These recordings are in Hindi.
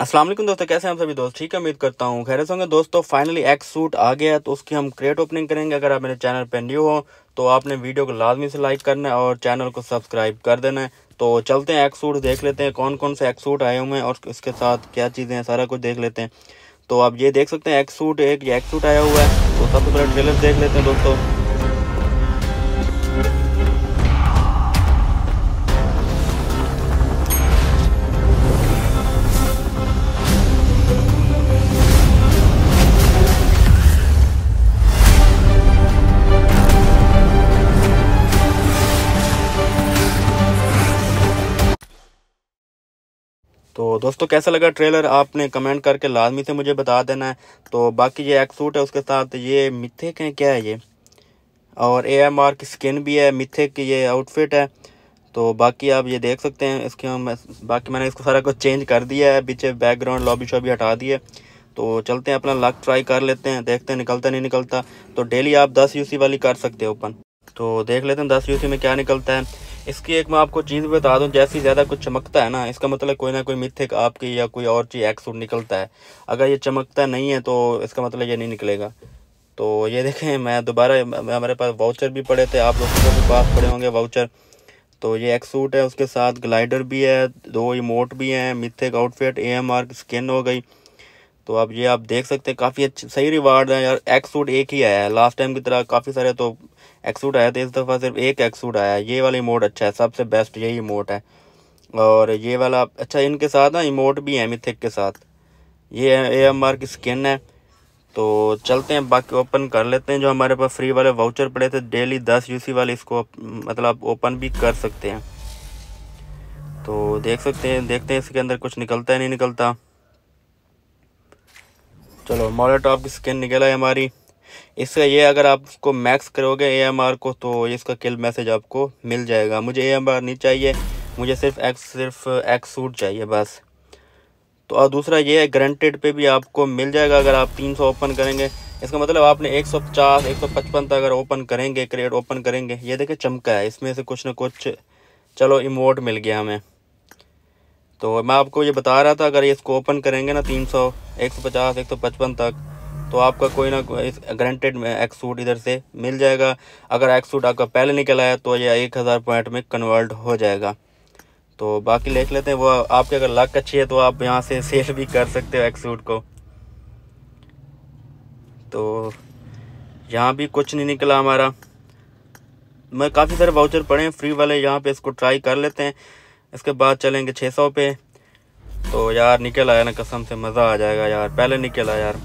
असलम दोस्तों कैसे हैं हम सभी दोस्त ठीक है उम्मीद करता हूँ खैर होंगे दोस्तों फाइनली एक्स सूट आ गया है तो उसकी हम क्रिएट ओपनिंग करेंगे अगर आप मेरे चैनल पर न्यू हो तो आपने वीडियो को लाजमी से लाइक करना है और चैनल को सब्सक्राइब कर देना है तो चलते हैं एक्स सूट देख लेते हैं कौन कौन से एक्स सूट आए हुए हैं और इसके साथ क्या चीज़ें हैं सारा कुछ देख लेते हैं तो आप ये देख सकते हैं एक्स सूट एक एक्स सूट आया हुआ है तो सबसे पहले ट्रेलर देख लेते हैं दोस्तों दोस्तों कैसा लगा ट्रेलर आपने कमेंट करके लाजमी से मुझे बता देना है तो बाकी ये एक सूट है उसके साथ ये मिथिक है क्या है ये और ए एम आर की स्किन भी है मिथिक की ये आउटफिट है तो बाकी आप ये देख सकते हैं इसके हम बाकी मैंने इसको सारा कुछ चेंज कर दिया है पीछे बैकग्राउंड लॉबी शॉबी हटा दी है तो चलते हैं अपना लक ट्राई कर लेते हैं देखते हैं निकलता नहीं निकलता तो डेली आप दस यूसी वाली कर सकते हो ओपन तो देख लेते हैं दस यूसी में क्या निकलता है इसकी एक मैं आपको चीज़ बता दूं जैसे ही ज़्यादा कुछ चमकता है ना इसका मतलब कोई ना कोई मिथिक आपकी या कोई और चीज़ एक्सूट निकलता है अगर ये चमकता नहीं है तो इसका मतलब ये नहीं निकलेगा तो ये देखें मैं दोबारा हमारे पास वाउचर भी पड़े थे आप लोगों के पास पड़े होंगे वाउचर तो ये एक सूट है उसके साथ ग्लाइडर भी है दो इमोट भी हैं mythic outfit A M R skin हो गई तो अब ये आप देख सकते हैं काफ़ी अच्छे सही रिवार्ड है यार एक्स सूट एक ही आया है लास्ट टाइम की तरह काफ़ी सारे तो एक्सूट सूट आया था इस दफ़ा सिर्फ एक एक्सूट सूट आया है ये वाला इमोट अच्छा है सबसे बेस्ट यही इमोट है और ये वाला अच्छा इनके साथ ना इमोट भी है मिथिक के साथ ये ए एम आर की स्किन है तो चलते हैं बाकी ओपन कर लेते हैं जो हमारे पास फ्री वाले वाउचर पड़े थे डेली दस यूसी वाले इसको मतलब ओपन भी कर सकते हैं तो देख सकते हैं देखते हैं इसके अंदर कुछ निकलता है नहीं निकलता चलो टॉप की स्किन निकल आई हमारी इसका ये अगर आप इसको मैक्स करोगे ए को तो इसका किल मैसेज आपको मिल जाएगा मुझे ए नहीं चाहिए मुझे सिर्फ एक्स सिर्फ एक्स सूट चाहिए बस तो और दूसरा ये है ग्रंटेड पे भी आपको मिल जाएगा अगर आप 300 ओपन करेंगे इसका मतलब आपने 150 155 तक अगर ओपन करेंगे क्रेड ओपन करेंगे ये देखे चमका है इसमें से कुछ ना कुछ चलो इमोट मिल गया हमें तो मैं आपको ये बता रहा था अगर ये इसको ओपन करेंगे ना तीन सौ एक सौ पचास एक सौ पचपन तक तो आपका कोई ना कोई ग्रंटेड एक्स सूट इधर से मिल जाएगा अगर एक्स सूट आपका पहले निकल आया तो यह एक हज़ार पॉइंट में कन्वर्ट हो जाएगा तो बाकी देख लेते हैं वो आपके अगर लक अच्छी है तो आप यहाँ से सेल भी कर सकते हो एक्स सूट को तो यहाँ भी कुछ नहीं निकला हमारा मैं काफ़ी सारे वाउचर पड़े हैं फ्री वाले यहाँ पे इसको ट्राई कर लेते हैं इसके बाद चलेंगे 600 पे तो यार निकल आया ना कसम से मज़ा आ जाएगा यार पहले निकल आया यार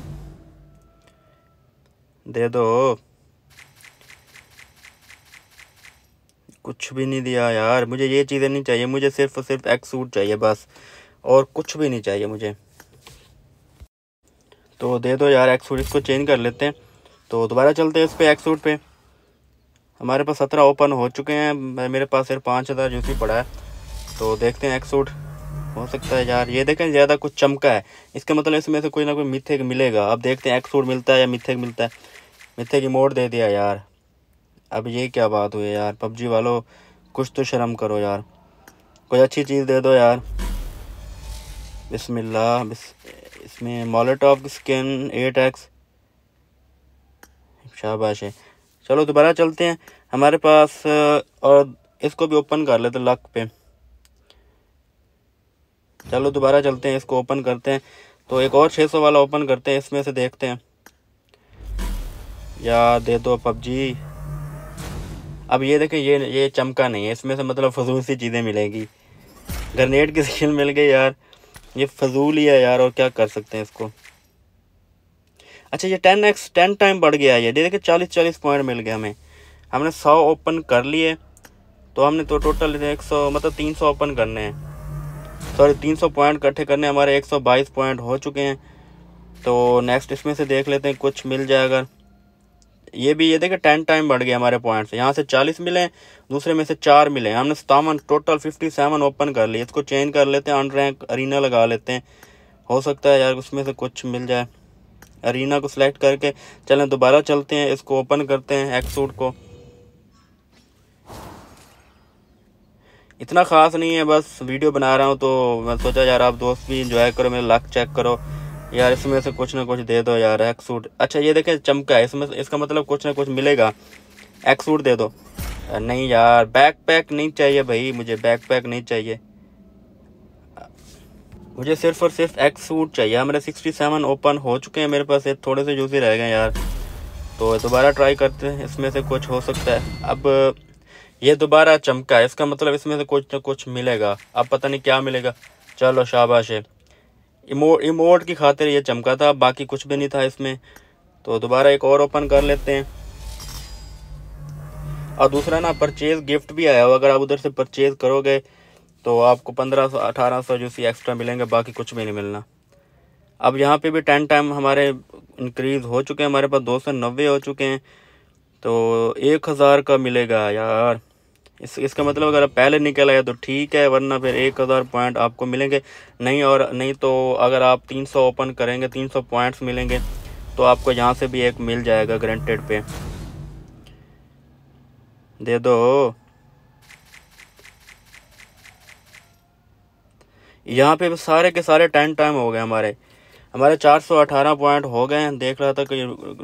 दे दो कुछ भी नहीं दिया यार मुझे ये चीज़ें नहीं चाहिए मुझे सिर्फ और सिर्फ एक सूट चाहिए बस और कुछ भी नहीं चाहिए मुझे तो दे दो यार एक सूट इसको चेंज कर लेते हैं तो दोबारा चलते हैं इस पर एक सूट पर हमारे पास सत्रह ओपन हो चुके हैं मेरे पास सिर्फ पाँच हज़ार जूसी पड़ा है तो देखते हैं एक सूट हो सकता है यार ये देखें ज़्यादा कुछ चमका है इसके मतलब इसमें से कोई ना कोई मिथेक मिलेगा अब देखते हैं एक सूट मिलता है या मिथेक मिलता है मिथे की मोड़ दे दिया यार अब ये क्या बात हुई यार पबजी वालों कुछ तो शर्म करो यार कोई अच्छी चीज़ दे दो यार बिस्मिल्लाह बिस इसमें ऑफ स्किन एट एक्स शाबाश है चलो दोबारा चलते हैं हमारे पास और इसको भी ओपन कर लेते लक पे चलो दोबारा चलते हैं इसको ओपन करते हैं तो एक और 600 वाला ओपन करते हैं इसमें से देखते हैं या दे दो पबजी अब ये देखें ये ये चमका नहीं है इसमें से मतलब फजूल सी चीज़ें मिलेंगी ग्रनेड की स्किल मिल गई यार ये फजूल ही है यार और क्या कर सकते हैं इसको अच्छा ये टेन एक्स टेन टाइम बढ़ गया ये देखिए चालीस चालीस पॉइंट मिल गया हमें हमने सौ ओपन कर लिए तो हमने तो टोटल एक सौ मतलब तीन सौ ओपन करने हैं सॉरी 300 पॉइंट इकट्ठे करने हमारे 122 पॉइंट हो चुके हैं तो नेक्स्ट इसमें से देख लेते हैं कुछ मिल जाए अगर ये भी ये देखें टेन टाइम बढ़ गया हमारे से यहाँ से चालीस मिले दूसरे में से चार मिले हमने सतावन टोटल फिफ्टी सेवन ओपन कर लिए इसको चेंज कर लेते हैं अन रैंक अरीना लगा लेते हैं हो सकता है यार उसमें से कुछ मिल जाए अरीना को सिलेक्ट करके चलें दोबारा चलते हैं इसको ओपन करते हैं एक्सूट को इतना ख़ास नहीं है बस वीडियो बना रहा हूँ तो मैं सोचा यार आप दोस्त भी इंजॉय करो मेरे लक चेक करो यार इसमें से कुछ ना कुछ दे दो यार एक सूट अच्छा ये देखें चमका है इसमें इसका मतलब कुछ ना कुछ मिलेगा एक सूट दे दो नहीं यार बैक पैक नहीं चाहिए भाई मुझे बैक पैक नहीं चाहिए मुझे सिर्फ और सिर्फ एक सूट चाहिए हमारे सिक्सटी सेवन ओपन हो चुके हैं मेरे पास थोड़े से यूज़ ही रह गए यार तो दोबारा ट्राई करते हैं इसमें से कुछ हो सकता है अब ये दोबारा चमका है इसका मतलब इसमें से कुछ ना कुछ मिलेगा अब पता नहीं क्या मिलेगा चलो शाबाश है इमो इमोट की खातिर ये चमका था बाकी कुछ भी नहीं था इसमें तो दोबारा एक और ओपन कर लेते हैं और दूसरा ना परचेज़ गिफ्ट भी आया हुआ अगर आप उधर से परचेज़ करोगे तो आपको पंद्रह सौ अठारह सौ जो सी एक्स्ट्रा मिलेंगे बाकी कुछ भी नहीं मिलना अब यहाँ पे भी टेन टाइम हमारे इंक्रीज़ हो चुके हैं हमारे पास दो सौ नब्बे हो चुके हैं तो एक हज़ार का मिलेगा यार इस इसका मतलब अगर पहले निकल आया तो ठीक है वरना फिर एक हज़ार पॉइंट आपको मिलेंगे नहीं और नहीं तो अगर आप तीन सौ ओपन करेंगे तीन सौ पॉइंट्स मिलेंगे तो आपको यहाँ से भी एक मिल जाएगा ग्रेंटेड पे दे दो यहाँ पे सारे के सारे टाइम टाइम हो गए हमारे हमारे 418 पॉइंट हो गए हैं देख रहा था कि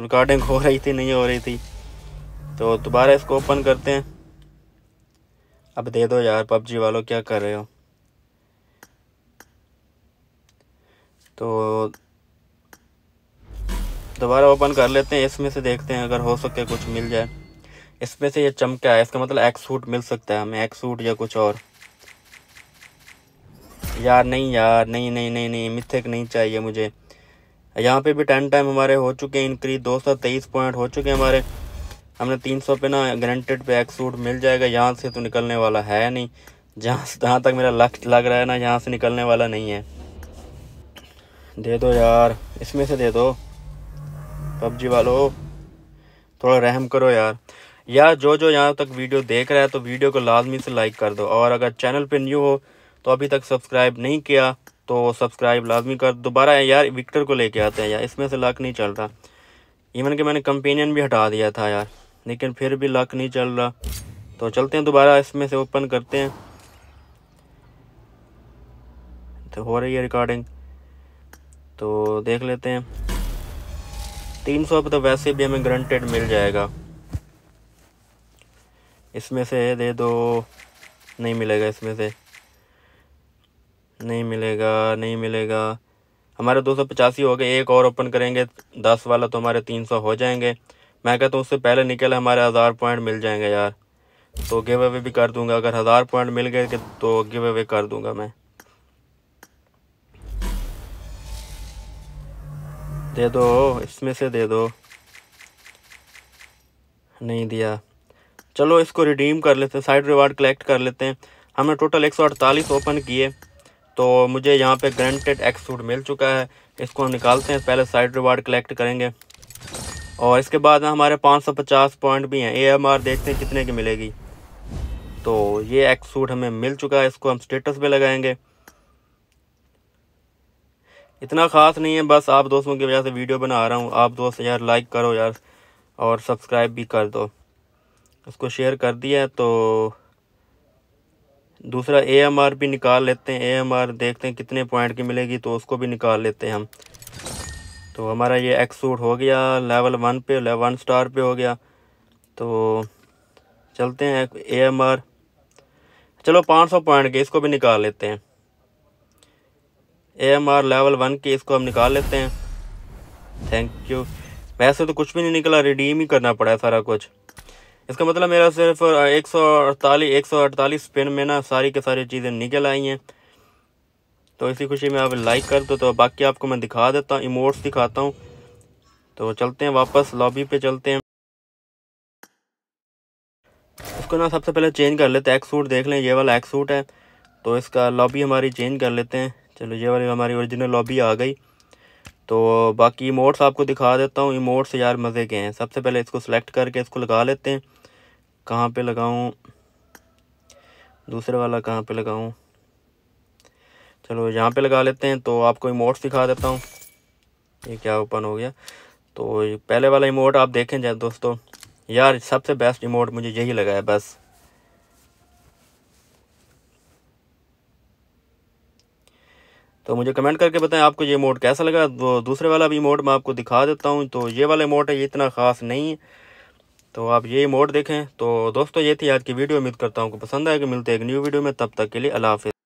रिकॉर्डिंग हो रही थी नहीं हो रही थी तो दोबारा इसको ओपन करते हैं अब दे दो यार पबजी वालों क्या कर रहे हो तो दोबारा ओपन कर लेते हैं इसमें से देखते हैं अगर हो सके कुछ मिल जाए इसमें से ये चमका है इसका मतलब एक्स सूट मिल सकता है हमें एक्स सूट या कुछ और यार नहीं यार नहीं नहीं नहीं नहीं मिथिक नहीं चाहिए मुझे यहाँ पे भी टेन टाइम हमारे हो चुके हैं इनक्रीज दो सौ तेईस पॉइंट हो चुके हैं हमारे हमने तीन सौ पे ना ग्रेंटेड पे एक सूट मिल जाएगा यहाँ से तो निकलने वाला है नहीं जहाँ से जहाँ तक मेरा लक्ष्य लग रहा है ना यहाँ से निकलने वाला नहीं है दे दो यार इसमें से दे दो पबजी वालो थोड़ा रहम करो यार यार जो जो यहाँ तक वीडियो देख रहा है तो वीडियो को लाजमी से लाइक कर दो और अगर चैनल पर न्यू हो तो अभी तक सब्सक्राइब नहीं किया तो सब्सक्राइब लाजमी कर दोबारा यार विक्टर को लेके आते हैं यार इसमें से लक नहीं चल रहा इवन के मैंने कंपेनियन भी हटा दिया था यार लेकिन फिर भी लक नहीं चल रहा तो चलते हैं दोबारा इसमें से ओपन करते हैं तो हो रही है रिकॉर्डिंग तो देख लेते हैं तीन सौ तो वैसे भी हमें ग्रंटेड मिल जाएगा इसमें से दे दो नहीं मिलेगा इसमें से नहीं मिलेगा नहीं मिलेगा हमारे दो सौ पचासी हो गए एक और ओपन करेंगे दस वाला तो हमारे तीन सौ हो जाएंगे मैं कहता हूँ उससे पहले निकले हमारे हज़ार पॉइंट मिल जाएंगे यार तो गिव अवे भी कर दूंगा अगर हज़ार पॉइंट मिल गए तो गिव अवे कर दूंगा मैं दे दो इसमें से दे दो नहीं दिया चलो इसको रिडीम कर लेते हैं साइड रिवार्ड कलेक्ट कर लेते हैं हमने टोटल एक ओपन किए तो मुझे यहाँ पे ग्रेंटेड एक्स सूट मिल चुका है इसको हम निकालते हैं पहले साइड रिवार्ड कलेक्ट करेंगे और इसके बाद ना हमारे 550 पॉइंट भी हैं एएमआर देखते हैं कितने की मिलेगी तो ये एक्स सूट हमें मिल चुका है इसको हम स्टेटस पे लगाएंगे इतना ख़ास नहीं है बस आप दोस्तों की वजह से वीडियो बना रहा हूँ आप दोस्त यार लाइक करो यार और सब्सक्राइब भी कर दो उसको शेयर कर दिया तो दूसरा ए एम आर भी निकाल लेते हैं ए एम आर देखते हैं कितने पॉइंट की मिलेगी तो उसको भी निकाल लेते हैं हम तो हमारा ये एक्स सूट हो गया लेवल वन पे लेवल वन स्टार पे हो गया तो चलते हैं ए एम आर चलो पाँच सौ पॉइंट के इसको भी निकाल लेते हैं A M R level one के इसको हम निकाल लेते हैं थैंक यू वैसे तो कुछ भी नहीं निकला रिडीम ही करना पड़ा है सारा कुछ इसका मतलब मेरा सिर्फ एक सौ अड़तालीस एक सौ अड़तालीस स्पिन में ना सारी के सारी चीज़ें निकल आई हैं तो इसी खुशी में आप लाइक कर दो तो बाकी आपको मैं दिखा देता हूँ इमोट्स दिखाता हूँ तो चलते हैं वापस लॉबी पे चलते हैं इसको ना सबसे पहले चेंज कर लेते हैं एक सूट देख लें ये वाला एक सूट है तो इसका लॉबी हमारी चेंज कर लेते हैं चलो ये वाली हमारी ओरिजिनल लॉबी आ गई तो बाकी इमोट्स आपको दिखा देता हूँ इमोट्स यार मज़े के हैं सबसे पहले इसको सेलेक्ट करके इसको लगा लेते हैं कहाँ पर लगाऊँ दूसरे वाला कहाँ पर लगाऊँ चलो यहाँ पे लगा लेते हैं तो आपको इमोट्स दिखा देता हूँ ये क्या ओपन हो गया तो पहले वाला इमोट आप देखें जाए दोस्तों यार सबसे बेस्ट इमोट मुझे यही लगा है बस तो मुझे कमेंट करके बताएं आपको ये इमोट कैसा लगा तो दूसरे वाला भी इमोट मैं आपको दिखा देता हूँ तो ये वाला इमोट है ये इतना ख़ास नहीं है तो आप ये इमोट देखें तो दोस्तों ये थी आज की वीडियो उम्मीद करता हूँ पसंद आएगी मिलते हैं एक न्यू वीडियो में तब तक के लिए अला